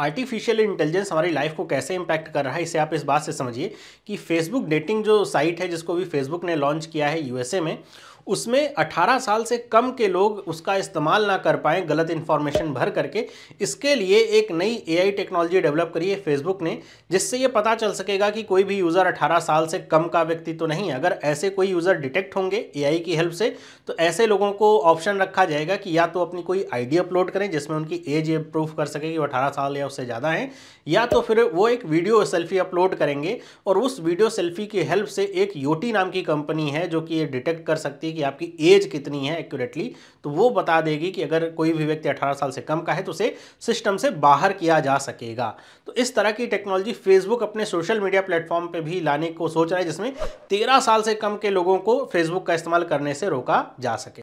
artificial intelligence हमारी life को कैसे इम्पैक्ट कर रहा है इसे आप इस बात से समझिए कि फेसबुक डेटिंग जो साइट है जिसको भी फेसबुक ने लॉन्च किया है यूएसए में उसमें 18 साल से कम के लोग उसका इस्तेमाल ना कर पाएँ गलत इन्फॉर्मेशन भर करके इसके लिए एक नई एआई टेक्नोलॉजी डेवलप करी है फेसबुक ने जिससे ये पता चल सकेगा कि कोई भी यूज़र 18 साल से कम का व्यक्ति तो नहीं है अगर ऐसे कोई यूज़र डिटेक्ट होंगे ए की हेल्प से तो ऐसे लोगों को ऑप्शन रखा जाएगा कि या तो अपनी कोई आई अपलोड करें जिसमें उनकी एज प्रूफ कर सके कि वो अठारह साल या उससे ज़्यादा हैं या तो फिर वो एक वीडियो सेल्फी अपलोड करेंगे और उस वीडियो सेल्फी की हेल्प से एक योटी नाम की कंपनी है जो कि ये डिटेक्ट कर सकती है कि कि आपकी एज कितनी है एक्यूरेटली तो वो बता देगी कि अगर कोई भी व्यक्ति अठारह साल से कम का है तो उसे सिस्टम से बाहर किया जा सकेगा तो इस तरह की टेक्नोलॉजी फेसबुक अपने सोशल मीडिया प्लेटफॉर्म पर भी लाने को सोच रहा है जिसमें तेरह साल से कम के लोगों को फेसबुक का इस्तेमाल करने से रोका जा सके